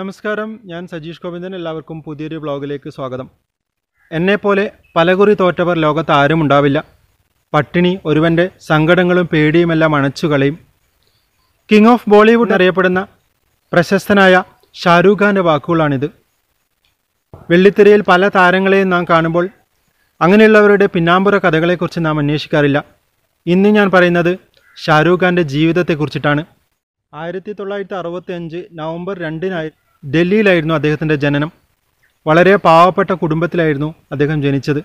നമസ്കാരം ഞാൻ സജീഷ് ഗോവിന്ദൻ എല്ലാവർക്കും പുതിയൊരു ബ്ലോഗിലേക്ക് സ്വാഗതം എന്നെപ്പോലെ പലകുറി തോറ്റവർ ലോകത്ത് ആരും ഉണ്ടാവില്ല പട്ടിണി ഒരുവൻ്റെ സങ്കടങ്ങളും പേടിയുമെല്ലാം അണച്ചു കളയും കിങ് ഓഫ് ബോളിവുഡ് അറിയപ്പെടുന്ന പ്രശസ്തനായ ഷാരൂഖ് ഖാൻ്റെ വാക്കുകളാണിത് വെള്ളിത്തിരയിൽ പല താരങ്ങളെയും നാം കാണുമ്പോൾ അങ്ങനെയുള്ളവരുടെ പിന്നാമ്പുറ കഥകളെക്കുറിച്ച് നാം അന്വേഷിക്കാറില്ല ഇന്ന് ഞാൻ പറയുന്നത് ഷാരൂഖ് ഖാൻ്റെ ജീവിതത്തെക്കുറിച്ചിട്ടാണ് ആയിരത്തി തൊള്ളായിരത്തി അറുപത്തി അഞ്ച് നവംബർ രണ്ടിനായി ഡൽഹിയിലായിരുന്നു അദ്ദേഹത്തിൻ്റെ ജനനം വളരെ പാവപ്പെട്ട കുടുംബത്തിലായിരുന്നു അദ്ദേഹം ജനിച്ചത്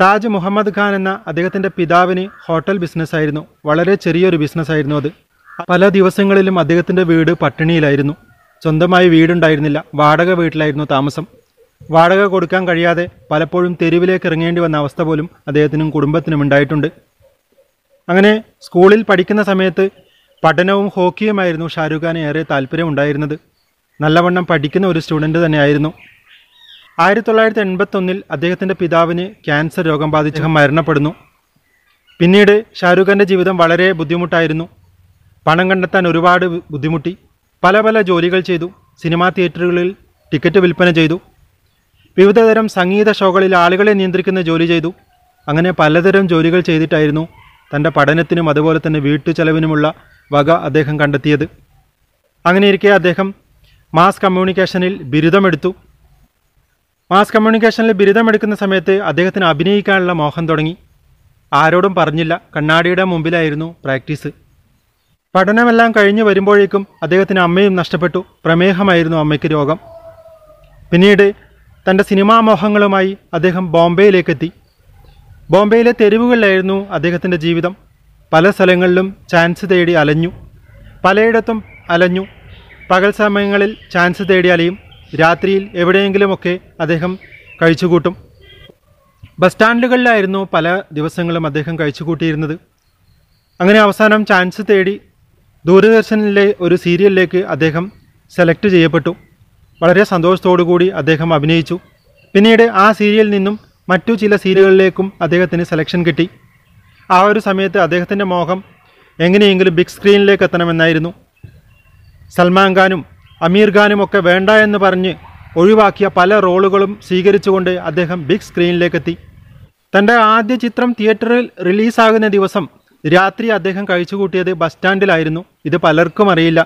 താജ് മുഹമ്മദ് ഖാൻ എന്ന അദ്ദേഹത്തിൻ്റെ പിതാവിന് ഹോട്ടൽ ബിസിനസ്സായിരുന്നു വളരെ ചെറിയൊരു ബിസിനസ്സായിരുന്നു അത് പല ദിവസങ്ങളിലും അദ്ദേഹത്തിൻ്റെ വീട് പട്ടിണിയിലായിരുന്നു സ്വന്തമായി വീടുണ്ടായിരുന്നില്ല വാടക വീട്ടിലായിരുന്നു താമസം വാടക കൊടുക്കാൻ കഴിയാതെ പലപ്പോഴും തെരുവിലേക്ക് ഇറങ്ങേണ്ടി വന്ന അവസ്ഥ പോലും അദ്ദേഹത്തിനും കുടുംബത്തിനും ഉണ്ടായിട്ടുണ്ട് അങ്ങനെ സ്കൂളിൽ പഠിക്കുന്ന സമയത്ത് പഠനവും ഹോക്കിയുമായിരുന്നു ഷാരൂഖ് ഏറെ താല്പര്യമുണ്ടായിരുന്നത് നല്ലവണ്ണം പഠിക്കുന്ന ഒരു സ്റ്റുഡൻ്റ് തന്നെയായിരുന്നു ആയിരത്തി തൊള്ളായിരത്തി എൺപത്തൊന്നിൽ അദ്ദേഹത്തിൻ്റെ പിതാവിന് ക്യാൻസർ രോഗം ബാധിച്ച് മരണപ്പെടുന്നു പിന്നീട് ഷാരൂഖ് ഖാൻ്റെ ജീവിതം വളരെ ബുദ്ധിമുട്ടായിരുന്നു പണം കണ്ടെത്താൻ ഒരുപാട് ബുദ്ധിമുട്ടി പല പല ജോലികൾ ചെയ്തു സിനിമാ തിയേറ്ററുകളിൽ ടിക്കറ്റ് വിൽപ്പന ചെയ്തു വിവിധതരം സംഗീത ഷോകളിൽ ആളുകളെ നിയന്ത്രിക്കുന്ന ജോലി ചെയ്തു അങ്ങനെ പലതരം ജോലികൾ ചെയ്തിട്ടായിരുന്നു തൻ്റെ പഠനത്തിനും അതുപോലെ തന്നെ വീട്ടു ചെലവിനുമുള്ള വക അദ്ദേഹം കണ്ടെത്തിയത് അങ്ങനെയിരിക്കെ അദ്ദേഹം മാസ് കമ്മ്യൂണിക്കേഷനിൽ ബിരുദമെടുത്തു മാസ് കമ്മ്യൂണിക്കേഷനിൽ ബിരുദമെടുക്കുന്ന സമയത്ത് അദ്ദേഹത്തിന് അഭിനയിക്കാനുള്ള മോഹം തുടങ്ങി ആരോടും പറഞ്ഞില്ല കണ്ണാടിയുടെ മുമ്പിലായിരുന്നു പ്രാക്ടീസ് പഠനമെല്ലാം കഴിഞ്ഞു വരുമ്പോഴേക്കും അദ്ദേഹത്തിന് അമ്മയും നഷ്ടപ്പെട്ടു പ്രമേഹമായിരുന്നു അമ്മയ്ക്ക് രോഗം പിന്നീട് തൻ്റെ സിനിമാ മോഹങ്ങളുമായി അദ്ദേഹം ബോംബെയിലേക്കെത്തി ബോംബെയിലെ തെരുവുകളിലായിരുന്നു അദ്ദേഹത്തിൻ്റെ ജീവിതം പല സ്ഥലങ്ങളിലും ചാൻസ് തേടി അലഞ്ഞു പലയിടത്തും അലഞ്ഞു പകൽ സമയങ്ങളിൽ ചാൻസ് തേടിയാലേയും രാത്രിയിൽ എവിടെയെങ്കിലുമൊക്കെ അദ്ദേഹം കഴിച്ചുകൂട്ടും ബസ് സ്റ്റാൻഡുകളിലായിരുന്നു പല ദിവസങ്ങളും അദ്ദേഹം കഴിച്ചുകൂട്ടിയിരുന്നത് അങ്ങനെ അവസാനം ചാൻസ് തേടി ദൂരദർശനിലെ ഒരു സീരിയലിലേക്ക് അദ്ദേഹം സെലക്ട് ചെയ്യപ്പെട്ടു വളരെ കൂടി അദ്ദേഹം അഭിനയിച്ചു പിന്നീട് ആ സീരിയലിൽ നിന്നും മറ്റു ചില സീരിയലുകളിലേക്കും അദ്ദേഹത്തിന് സെലക്ഷൻ കിട്ടി ആ ഒരു സമയത്ത് അദ്ദേഹത്തിൻ്റെ മോഹം എങ്ങനെയെങ്കിലും ബിഗ് സ്ക്രീനിലേക്ക് എത്തണമെന്നായിരുന്നു സൽമാൻ ഖാനും അമീർ ഖാനും ഒക്കെ വേണ്ട എന്ന് പറഞ്ഞ് ഒഴിവാക്കിയ പല റോളുകളും സ്വീകരിച്ചുകൊണ്ട് അദ്ദേഹം ബിഗ് സ്ക്രീനിലേക്കെത്തി തൻ്റെ ആദ്യ ചിത്രം തിയേറ്ററിൽ റിലീസാകുന്ന ദിവസം രാത്രി അദ്ദേഹം കഴിച്ചുകൂട്ടിയത് ബസ് സ്റ്റാൻഡിലായിരുന്നു ഇത് പലർക്കും അറിയില്ല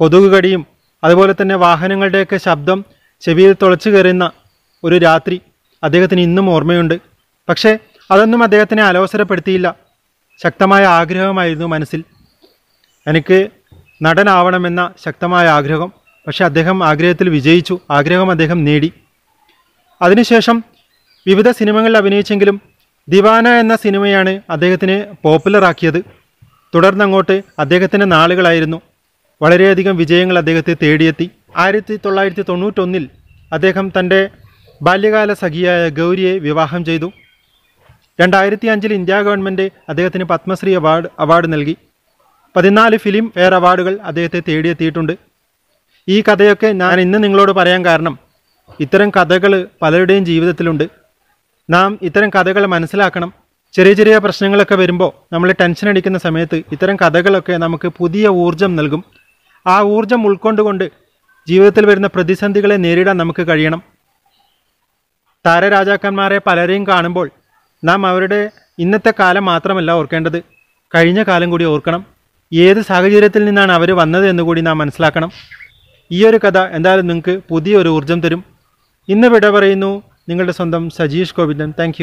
കൊതുക് കടിയും അതുപോലെ തന്നെ വാഹനങ്ങളുടെയൊക്കെ ശബ്ദം ചെവിയിൽ തുളച്ചു കയറുന്ന ഒരു രാത്രി അദ്ദേഹത്തിന് ഇന്നും ഓർമ്മയുണ്ട് പക്ഷേ അതൊന്നും അദ്ദേഹത്തിനെ അലോസരപ്പെടുത്തിയില്ല ശക്തമായ ആഗ്രഹമായിരുന്നു മനസ്സിൽ എനിക്ക് നടനാവണമെന്ന ശക്തമായ ആഗ്രഹം പക്ഷെ അദ്ദേഹം ആഗ്രഹത്തിൽ വിജയിച്ചു ആഗ്രഹം അദ്ദേഹം നേടി അതിനുശേഷം വിവിധ സിനിമകളിൽ അഭിനയിച്ചെങ്കിലും ദിവാന എന്ന സിനിമയാണ് അദ്ദേഹത്തിനെ പോപ്പുലറാക്കിയത് തുടർന്നങ്ങോട്ട് അദ്ദേഹത്തിൻ്റെ നാളുകളായിരുന്നു വളരെയധികം വിജയങ്ങൾ അദ്ദേഹത്തെ തേടിയെത്തി ആയിരത്തി തൊള്ളായിരത്തി തൊണ്ണൂറ്റൊന്നിൽ അദ്ദേഹം തൻ്റെ ബാല്യകാല സഖിയായ ഗൗരിയെ വിവാഹം ചെയ്തു രണ്ടായിരത്തി അഞ്ചിൽ ഇന്ത്യ ഗവൺമെൻറ് അദ്ദേഹത്തിന് പത്മശ്രീ അവാർഡ് അവാർഡ് നൽകി പതിനാല് ഫിലിം ഫെയർ അവാർഡുകൾ അദ്ദേഹത്തെ തേടിയെത്തിയിട്ടുണ്ട് ഈ കഥയൊക്കെ ഞാൻ ഇന്ന് നിങ്ങളോട് പറയാൻ കാരണം ഇത്തരം കഥകൾ പലരുടെയും ജീവിതത്തിലുണ്ട് നാം ഇത്തരം കഥകൾ മനസ്സിലാക്കണം ചെറിയ ചെറിയ പ്രശ്നങ്ങളൊക്കെ വരുമ്പോൾ നമ്മൾ ടെൻഷൻ അടിക്കുന്ന സമയത്ത് ഇത്തരം കഥകളൊക്കെ നമുക്ക് പുതിയ ഊർജം നൽകും ആ ഊർജം ഉൾക്കൊണ്ടുകൊണ്ട് ജീവിതത്തിൽ വരുന്ന പ്രതിസന്ധികളെ നേരിടാൻ നമുക്ക് കഴിയണം താരരാജാക്കന്മാരെ പലരെയും കാണുമ്പോൾ നാം അവരുടെ ഇന്നത്തെ കാലം മാത്രമല്ല ഓർക്കേണ്ടത് കഴിഞ്ഞ കാലം കൂടി ഓർക്കണം ഏത് സാഹചര്യത്തിൽ നിന്നാണ് അവർ വന്നത് എന്ന് കൂടി നാം മനസ്സിലാക്കണം ഈ ഒരു കഥ എന്തായാലും നിങ്ങൾക്ക് പുതിയൊരു ഊർജം തരും ഇന്ന് വിട പറയുന്നു നിങ്ങളുടെ സ്വന്തം സജീഷ് ഗോവിന്ദൻ താങ്ക്